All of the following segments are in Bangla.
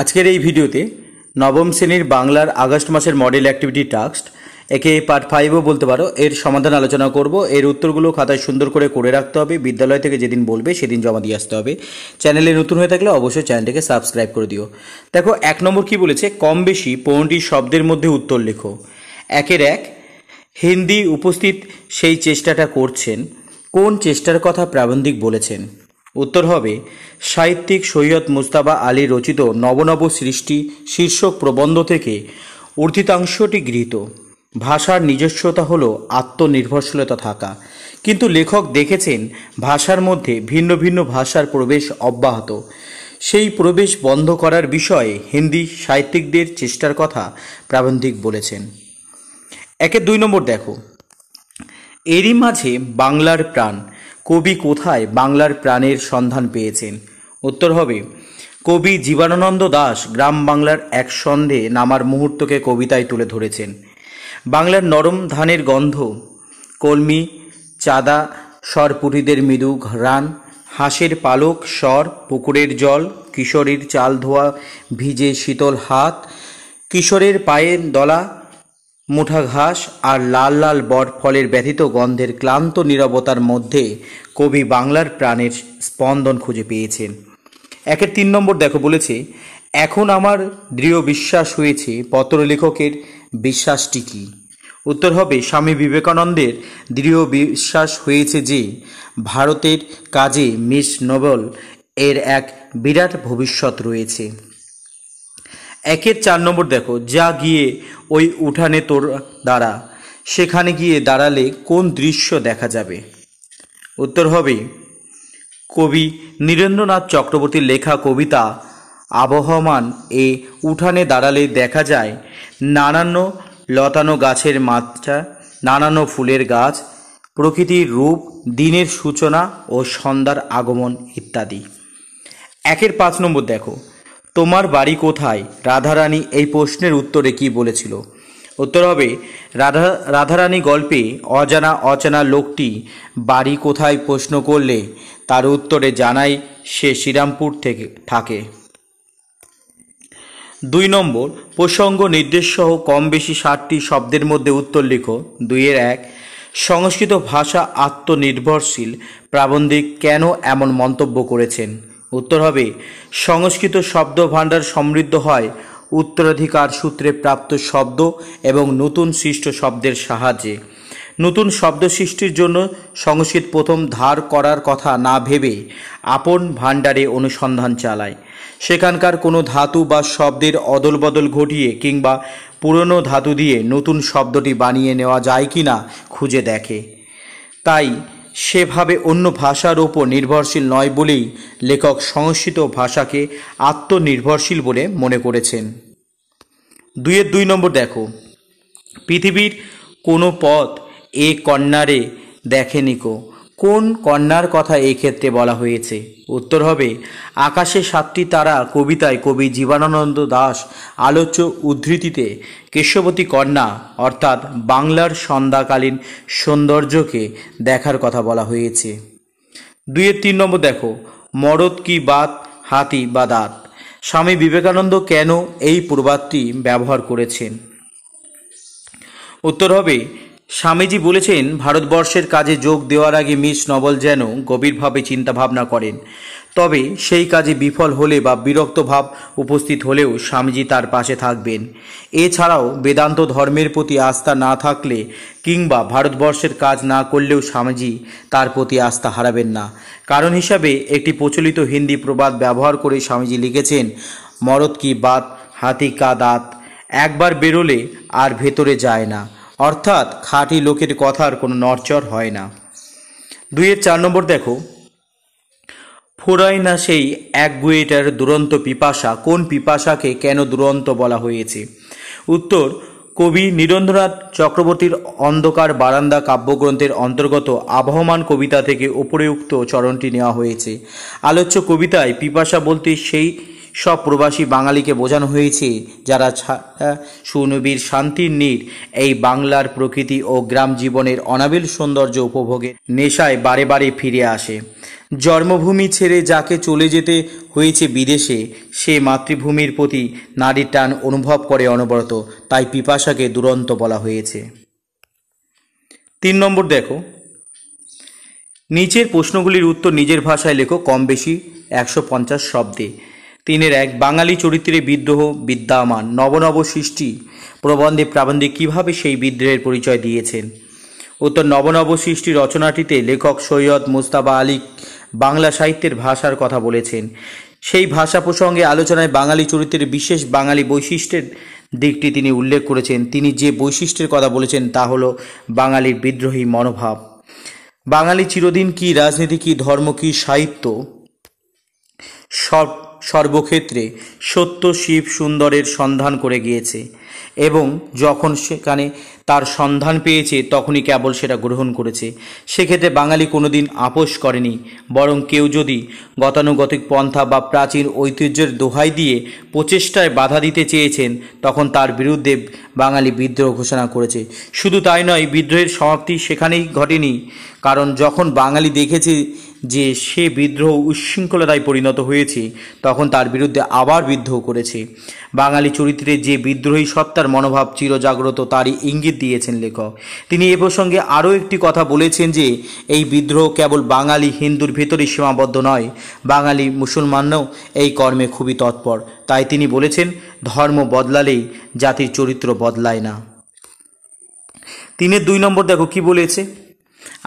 আজকের এই ভিডিওতে নবম শ্রেণীর বাংলার আগস্ট মাসের মডেল অ্যাক্টিভিটি টাস্ক একে পার্ট ফাইভও বলতে পারো এর সমাধান আলোচনা করব এর উত্তরগুলো খাতায় সুন্দর করে করে রাখতে হবে বিদ্যালয় থেকে যেদিন বলবে সেদিন জমা দিয়ে আসতে হবে চ্যানেলে নতুন হয়ে থাকলে অবশ্যই চ্যানেলটিকে সাবস্ক্রাইব করে দিও দেখো এক নম্বর কি বলেছে কম বেশি পনেরোটি শব্দের মধ্যে উত্তর লেখো একের এক হিন্দি উপস্থিত সেই চেষ্টাটা করছেন কোন চেষ্টার কথা প্রাবন্ধিক বলেছেন উত্তর হবে সাহিত্যিক সৈয়দ মুস্তাবা আলী রচিত নবনব সৃষ্টি শীর্ষক প্রবন্ধ থেকে অর্ধিতাংশটি গৃহীত ভাষার নিজস্বতা হলো আত্মনির্ভরশীলতা থাকা কিন্তু লেখক দেখেছেন ভাষার মধ্যে ভিন্ন ভিন্ন ভাষার প্রবেশ অব্যাহত সেই প্রবেশ বন্ধ করার বিষয়ে হিন্দি সাহিত্যিকদের চেষ্টার কথা প্রাবন্ধিক বলেছেন একে দুই নম্বর দেখো এরই মাঝে বাংলার প্রাণ কবি কোথায় বাংলার প্রাণের সন্ধান পেয়েছেন উত্তর হবে কবি জীবানন্দ দাস গ্রাম বাংলার এক সন্ধে নামার মুহূর্তকে কবিতায় তুলে ধরেছেন বাংলার নরম ধানের গন্ধ কলমি চাঁদা সরপুরীদের মৃদু ঘ্রাণ হাঁসের পালক স্বর পুকুরের জল কিশোরীর চাল ধোয়া ভিজে শীতল হাত কিশোরের পায়ের দলা মুঠা ঘাস আর লাল লাল বট ফলের ব্যথিত গন্ধের ক্লান্ত নিরবতার মধ্যে কবি বাংলার প্রাণের স্পন্দন খুঁজে পেয়েছেন একের তিন নম্বর দেখো বলেছে এখন আমার দৃঢ় বিশ্বাস হয়েছে পত্রলেখকের বিশ্বাসটি কী উত্তর হবে স্বামী বিবেকানন্দের দৃঢ় বিশ্বাস হয়েছে যে ভারতের কাজে মিস নোবেল এর এক বিরাট ভবিষ্যৎ রয়েছে একের চার নম্বর দেখো যা গিয়ে ওই উঠানে তোর দাঁড়া সেখানে গিয়ে দাঁড়ালে কোন দৃশ্য দেখা যাবে উত্তর হবে কবি নীরেন্দ্রনাথ চক্রবর্তীর লেখা কবিতা আবহমান এ উঠানে দাঁড়ালে দেখা যায় নানান লতানো গাছের মাত্রা নানানো ফুলের গাছ প্রকৃতির রূপ দিনের সূচনা ও সন্ধ্যার আগমন ইত্যাদি একের পাঁচ নম্বর দেখো তোমার বাড়ি কোথায় রাধারানী এই প্রশ্নের উত্তরে কি বলেছিল উত্তর হবে রাধা রাধারানী গল্পে অজানা অচেনা লোকটি বাড়ি কোথায় প্রশ্ন করলে তার উত্তরে জানায় সে শ্রীরামপুর থেকে থাকে দুই নম্বর প্রসঙ্গ নির্দেশ সহ কম বেশি ষাটটি শব্দের মধ্যে উত্তর লিখো দুইয়ের এক সংস্কৃত ভাষা আত্মনির্ভরশীল প্রাবন্ধিক কেন এমন মন্তব্য করেছেন উত্তর হবে সংস্কৃত শব্দ ভাণ্ডার সমৃদ্ধ হয় উত্তরাধিকার সূত্রে প্রাপ্ত শব্দ এবং নতুন সৃষ্ট শব্দের সাহায্যে নতুন শব্দ সৃষ্টির জন্য সংস্কৃত প্রথম ধার করার কথা না ভেবে আপন ভাণ্ডারে অনুসন্ধান চালায় সেখানকার কোনো ধাতু বা শব্দের অদল বদল ঘটিয়ে কিংবা পুরনো ধাতু দিয়ে নতুন শব্দটি বানিয়ে নেওয়া যায় কি না খুঁজে দেখে তাই সেভাবে অন্য ভাষার ওপর নির্ভরশীল নয় বলেই লেখক সংস্কৃত ভাষাকে আত্মনির্ভরশীল বলে মনে করেছেন দুইয়ের দুই নম্বর দেখো পৃথিবীর কোনো পথ এ কন্যারে দেখেনি কো কোন কন্যার কথা এই ক্ষেত্রে বলা হয়েছে উত্তর হবে আকাশে সাতটি তারা কবিতায় কবি জীবনানন্দ দাস আলোচ্য উদ্ধৃতিতে কেশবতী কন্যা অর্থাৎ বাংলার সন্ধ্যাকালীন সৌন্দর্যকে দেখার কথা বলা হয়েছে দুইয়ের তিন নম্বর দেখো মরদ কি বাত হাতি বা দাঁত স্বামী বিবেকানন্দ কেন এই প্রবাদটি ব্যবহার করেছেন উত্তর হবে স্বামীজি বলেছেন ভারতবর্ষের কাজে যোগ দেওয়ার আগে মিস নবল যেন গভীরভাবে চিন্তাভাবনা করেন তবে সেই কাজে বিফল হলে বা বিরক্ত ভাব উপস্থিত হলেও স্বামীজি তার পাশে থাকবেন এছাড়াও বেদান্ত ধর্মের প্রতি আস্থা না থাকলে কিংবা ভারতবর্ষের কাজ না করলেও স্বামীজি তার প্রতি আস্থা হারাবেন না কারণ হিসাবে একটি প্রচলিত হিন্দি প্রবাদ ব্যবহার করে স্বামীজি লিখেছেন মরদ কি বাত হাতি কা দাঁত একবার বেরোলে আর ভেতরে যায় না অর্থাৎ খাঁটি লোকের কথার কোনো নরচর হয় না দুইয়ের চার নম্বর দেখো ফুরায় না সেই এক গুয়েটার দুরন্ত পিপাসা কোন পিপাসাকে কেন দুরন্ত বলা হয়েছে উত্তর কবি নীরেন্দ্রনাথ চক্রবর্তীর অন্ধকার বারান্দা কাব্যগ্রন্থের অন্তর্গত আবহমান কবিতা থেকে উপরিউক্ত চরণটি নেওয়া হয়েছে আলোচ্য কবিতায় পিপাসা বলতে সেই সব প্রবাসী বাঙালিকে বোঝানো হয়েছে যারা সুনবীর শান্তির নীর এই বাংলার প্রকৃতি ও গ্রাম জীবনের অনাবিল সৌন্দর্য উপভোগের নেশায় বারে বারে ফিরে আসে জন্মভূমি ছেড়ে যাকে চলে যেতে হয়েছে বিদেশে সে মাতৃভূমির প্রতি নারীর টান অনুভব করে অনবরত তাই পিপাসাকে দুরন্ত বলা হয়েছে তিন নম্বর দেখো নিচের প্রশ্নগুলির উত্তর নিজের ভাষায় লেখো কম বেশি একশো পঞ্চাশ শব্দে তিনের এক বাঙালি চরিত্রে বিদ্রোহ বিদ্যামান নবনব সৃষ্টি প্রবন্ধে প্রাবন্ধে কীভাবে সেই বিদ্রোহের পরিচয় দিয়েছেন উত্তর নবনব সৃষ্টি রচনাটিতে লেখক সৈয়দ মুস্তাবা আলী বাংলা সাহিত্যের ভাষার কথা বলেছেন সেই ভাষা প্রসঙ্গে আলোচনায় বাঙালি চরিত্রের বিশেষ বাঙালি বৈশিষ্ট্যের দিকটি তিনি উল্লেখ করেছেন তিনি যে বৈশিষ্ট্যের কথা বলেছেন তা হল বাঙালির বিদ্রোহী মনোভাব বাঙালি চিরদিন কি রাজনীতি কি ধর্ম কি সাহিত্য সব সর্বক্ষেত্রে সত্য শিব সুন্দরের সন্ধান করে গিয়েছে এবং যখন সেখানে তার সন্ধান পেয়েছে তখনই কেবল সেটা গ্রহণ করেছে সেক্ষেত্রে বাঙালি কোনো দিন আপোষ করেনি বরং কেউ যদি গতানুগতিক পন্থা বা প্রাচীন ঐতিহ্যের দোহাই দিয়ে প্রচেষ্টায় বাধা দিতে চেয়েছেন তখন তার বিরুদ্ধে বাঙালি বিদ্রোহ ঘোষণা করেছে শুধু তাই নয় বিদ্রোহের সমাপ্তি সেখানেই ঘটেনি কারণ যখন বাঙালি দেখেছে যে সে বিদ্রোহ উচ্ছৃঙ্খলতায় পরিণত হয়েছে তখন তার বিরুদ্ধে আবার বিদ্রোহ করেছে বাঙালি চরিত্রে যে বিদ্রোহী সত্তার মনোভাব চিরজাগ্রত তারই ইঙ্গিত দিয়েছেন লেখক তিনি এ প্রসঙ্গে আরও একটি কথা বলেছেন যে এই বিদ্রোহ কেবল বাঙালি হিন্দুর ভেতরে সীমাবদ্ধ নয় বাঙালি মুসলমানরাও এই কর্মে খুবই তৎপর তাই তিনি বলেছেন ধর্ম বদলালেই জাতির চরিত্র বদলায় না তিনের দুই নম্বর দেখো কি বলেছে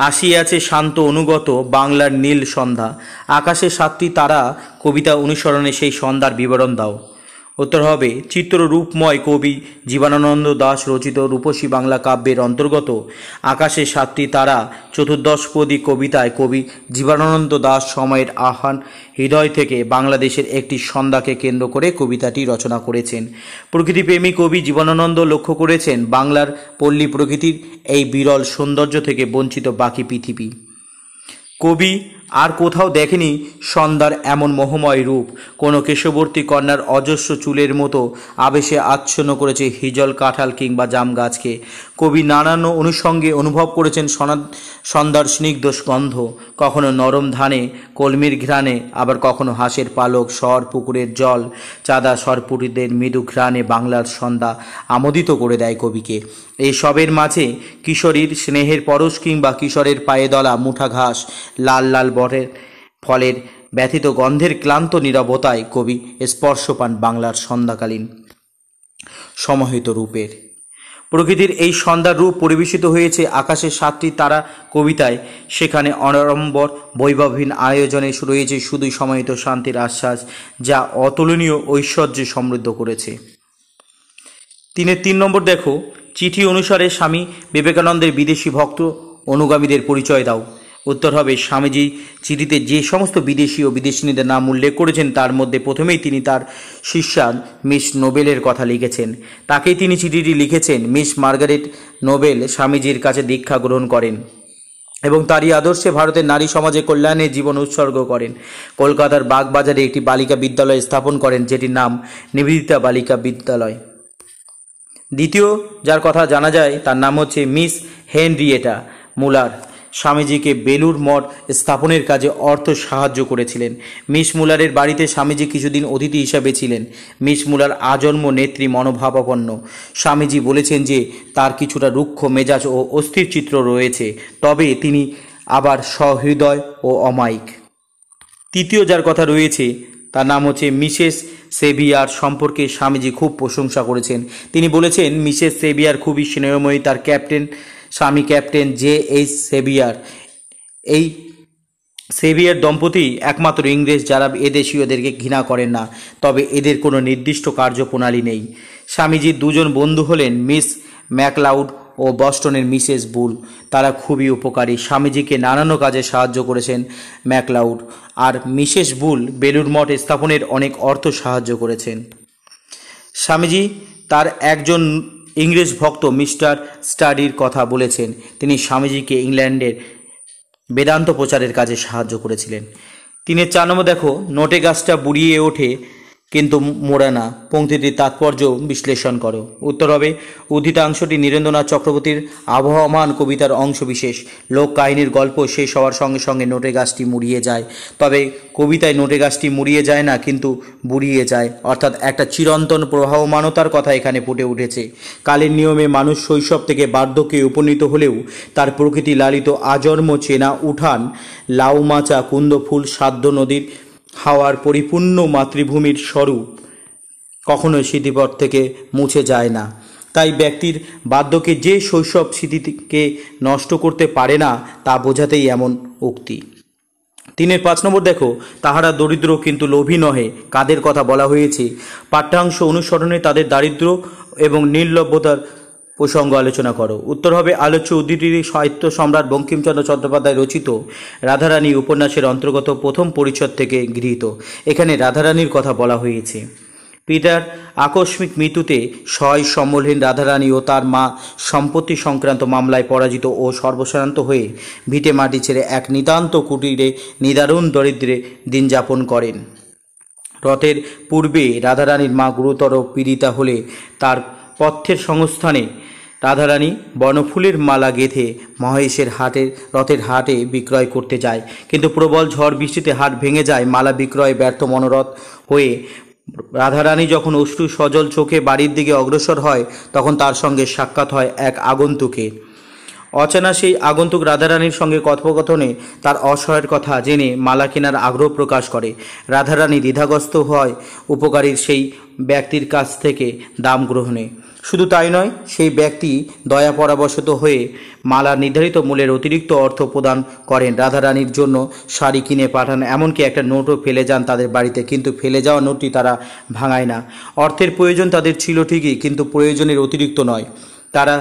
আসিয়াছে শান্ত অনুগত বাংলার নীল সন্ধ্যা আকাশে সাতটি তারা কবিতা অনুসরণে সেই সন্ধ্যার বিবরণ দাও উত্তর হবে চিত্ররূপময় কবি জীবনানন্দ দাস রচিত রূপসী বাংলা কাব্যের অন্তর্গত আকাশে সাতটি তারা চতুর্দশপদী কবিতায় কবি জীবনানন্দ দাস সময়ের আহ্বান হৃদয় থেকে বাংলাদেশের একটি সন্ধ্যাকে কেন্দ্র করে কবিতাটি রচনা করেছেন প্রকৃতিপ্রেমী কবি জীবনানন্দ লক্ষ্য করেছেন বাংলার পল্লী প্রকৃতির এই বিরল সৌন্দর্য থেকে বঞ্চিত বাকি পৃথিবী কবি আর কোথাও দেখেনি সন্ধ্যার এমন মোহময় রূপ কোনো কেশবর্তী কন্যার অজস্র চুলের মতো আবেশে আচ্ছন্ন করেছে হিজল কাঁঠাল কিংবা জাম গাছকে কবি নানান অনুষঙ্গে অনুভব করেছেন সন্ধ্যার স্নিগ্ধ স্কন্ধ কখনো নরম ধানে কলমির ঘ্রাণে আবার কখনো হাঁসের পালক সর পুকুরের জল চাঁদা সরপুটিদের মৃদু ঘ্রাণে বাংলার সন্ধ্যা আমোদিত করে দেয় কবিকে এই সবের মাঝে কিশোরীর স্নেহের পরশ কিংবা কিশোরের পায়ে দলা মুঠা ঘাস লাল লাল বটের ফলের ব্যথিত গন্ধের ক্লান্ত নিরবতায় কবি স্পর্শ পান বাংলার সন্ধ্যাকালীন সমাহিত রূপের প্রকৃতির এই সন্ধ্যার রূপ পরিবেশিত হয়েছে আকাশের সাতটি তারা কবিতায় সেখানে অনারম্বর বৈভবহীন আয়োজনে রয়েছে শুধুই সমাহিত শান্তির আশ্বাস যা অতুলনীয় ঐশ্বর্যে সমৃদ্ধ করেছে তিনের তিন নম্বর দেখো চিঠি অনুসারে স্বামী বিবেকানন্দের বিদেশি ভক্ত অনুগামীদের পরিচয় দাও উত্তর হবে স্বামীজি চিঠিতে যে সমস্ত বিদেশি ও বিদেশিনীদের নাম উল্লেখ করেছেন তার মধ্যে প্রথমেই তিনি তার শিষ্যান মিস নোবেলের কথা লিখেছেন তাকেই তিনি চিঠিটি লিখেছেন মিস মার্গারেট নোবেল স্বামীজির কাছে দীক্ষা গ্রহণ করেন এবং তারই আদর্শে ভারতের নারী সমাজে কল্যাণে জীবন উৎসর্গ করেন কলকাতার বাগবাজারে একটি বালিকা বিদ্যালয় স্থাপন করেন যেটির নাম নিবেদিতা বালিকা বিদ্যালয় দ্বিতীয় যার কথা জানা যায় তার নাম হচ্ছে মিস হেনরিয়েটা মুলার স্বামীজিকে বেলুর মঠ স্থাপনের কাজে অর্থ সাহায্য করেছিলেন মিস মুলারের বাড়িতে স্বামীজি কিছুদিন অতিথি হিসাবে ছিলেন মিস মুলার আজন্ম নেত্রী মনোভাবাপন্ন স্বামীজি বলেছেন যে তার কিছুটা রুক্ষ মেজাজ ও অস্থির চিত্র রয়েছে তবে তিনি আবার সহৃদয় ও অমায়িক তৃতীয় যার কথা রয়েছে তার নাম হচ্ছে মিসেস সেভিয়ার সম্পর্কে স্বামীজি খুব প্রশংসা করেছেন তিনি বলেছেন মিসেস সেভিয়ার খুবই স্নেহময়ী তার ক্যাপ্টেন স্বামী ক্যাপ্টেন জে এইচ সেভিয়ার এই সেভিয়ার দম্পতি একমাত্র ইংরেজ যারা এদেশীয়দেরকে ঘৃণা করেন না তবে এদের কোনো নির্দিষ্ট কার্যপ্রণালী নেই স্বামীজির দুজন বন্ধু হলেন মিস ম্যাকলাউড ও বস্টনের মিসেস বুল তারা খুবই উপকারী স্বামীজিকে নানান কাজে সাহায্য করেছেন ম্যাকলাউড আর মিসেস বুল বেলুর মঠ স্থাপনের অনেক অর্থ সাহায্য করেছেন স্বামীজি তার একজন ইংরেজ ভক্ত মিস্টার স্টাডির কথা বলেছেন তিনি স্বামীজিকে ইংল্যান্ডের বেদান্ত প্রচারের কাজে সাহায্য করেছিলেন তিনি চার দেখো নোটে গাছটা বুড়িয়ে ওঠে কিন্তু মোড়ে না পঙ্ক্তিটির তাৎপর্য বিশ্লেষণ করো উত্তর হবে উদ্ধিতাংশটি নীরেন্দ্রনাথ চক্রবর্তীর আবহমান কবিতার অংশ বিশেষ লোক কাহিনীর গল্প শেষ হওয়ার সঙ্গে সঙ্গে নোটে গাছটি মুড়িয়ে যায় তবে কবিতায় নোটে গাছটি মুড়িয়ে যায় না কিন্তু বুড়িয়ে যায় অর্থাৎ একটা চিরন্তন প্রবাহমানতার কথা এখানে ফুটে উঠেছে কালের নিয়মে মানুষ শৈশব থেকে বার্ধক্যে উপনীত হলেও তার প্রকৃতি লালিত আজন্ম চেনা উঠান লাউমাচা কুন্দ ফুল সাধ্য নদীর হাওয়ার পরিপূর্ণ মাতৃভূমির স্বরূপ কখনোই স্মৃতিপথ থেকে মুছে যায় না তাই ব্যক্তির বাদ্যকে যে শৈশব স্মৃতিকে নষ্ট করতে পারে না তা বোঝাতেই এমন উক্তি তিনের পাঁচ নম্বর দেখো তাহারা দরিদ্র কিন্তু লোভী নহে কাদের কথা বলা হয়েছে পাঠ্যাংশ অনুসরণে তাদের দারিদ্র এবং নির্লভ্যতার প্রসঙ্গ আলোচনা করো উত্তর হবে আলোচ্য উদ্ধৃতিটি সাহিত্য সম্রাট বঙ্কিমচন্দ্র চট্টোপাধ্যায় রচিত রাধারানী উপন্যাসের অন্তর্গত প্রথম পরিচ্ছদ থেকে গৃহীত এখানে রাধারানীর কথা বলা হয়েছে পিতার আকস্মিক মৃত্যুতে সয় সম্বলহীন রাধারানী ও তার মা সম্পত্তি সংক্রান্ত মামলায় পরাজিত ও সর্বশান্ত হয়ে ভিটে মাটি ছেড়ে এক নিতান্ত কুটিরে নিদারুণ দরিদ্রে দিন যাপন করেন রথের পূর্বে রাধারানীর মা গুরুতর পীড়িতা হলে তার পথ্যের সংস্থানে রাধারানী বনফুলের মালা গেঁথে মহেশের হাটের রথের হাটে বিক্রয় করতে যায় কিন্তু প্রবল ঝড় বৃষ্টিতে হাট ভেঙে যায় মালা বিক্রয় ব্যর্থ মনোরথ হয়ে রাধারানী যখন অশ্রু সজল চোখে বাড়ির দিকে অগ্রসর হয় তখন তার সঙ্গে সাক্ষাৎ হয় এক আগন্তুকে অচেনা সেই আগন্তুক রাধারানীর সঙ্গে কথোপকথনে তার অসহায়ের কথা জেনে মালা কেনার আগ্রহ প্রকাশ করে রাধারানী দ্বিধাগ্রস্ত হয় উপকারীর সেই ব্যক্তির কাছ থেকে দাম গ্রহণে শুধু তাই নয় সেই ব্যক্তি দয়া পরাবশত হয়ে মালা নির্ধারিত মূল্যের অতিরিক্ত অর্থ প্রদান করেন রাধারানীর জন্য শাড়ি কিনে পাঠান এমনকি একটা নোটও ফেলে যান তাদের বাড়িতে কিন্তু ফেলে যাওয়া নোটটি তারা ভাঙায় না অর্থের প্রয়োজন তাদের ছিল ঠিকই কিন্তু প্রয়োজনের অতিরিক্ত নয় তারা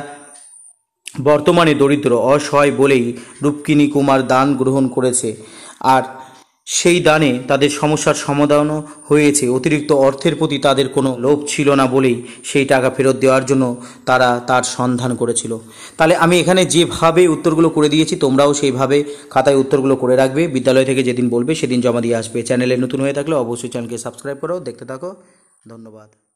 বর্তমানে দরিদ্র অসহায় বলেই রূপকিনী কুমার দান গ্রহণ করেছে আর সেই দানে তাদের সমস্যার সমাধানও হয়েছে অতিরিক্ত অর্থের প্রতি তাদের কোনো লোভ ছিল না বলেই সেই টাকা ফেরত দেওয়ার জন্য তারা তার সন্ধান করেছিল তাহলে আমি এখানে যেভাবে উত্তরগুলো করে দিয়েছি তোমরাও সেইভাবে খাতায় উত্তরগুলো করে রাখবে বিদ্যালয় থেকে যেদিন বলবে সেদিন জমা দিয়ে আসবে চ্যানেলে নতুন হয়ে থাকলে অবশ্যই চ্যানেলকে সাবস্ক্রাইব করো দেখতে থাকো ধন্যবাদ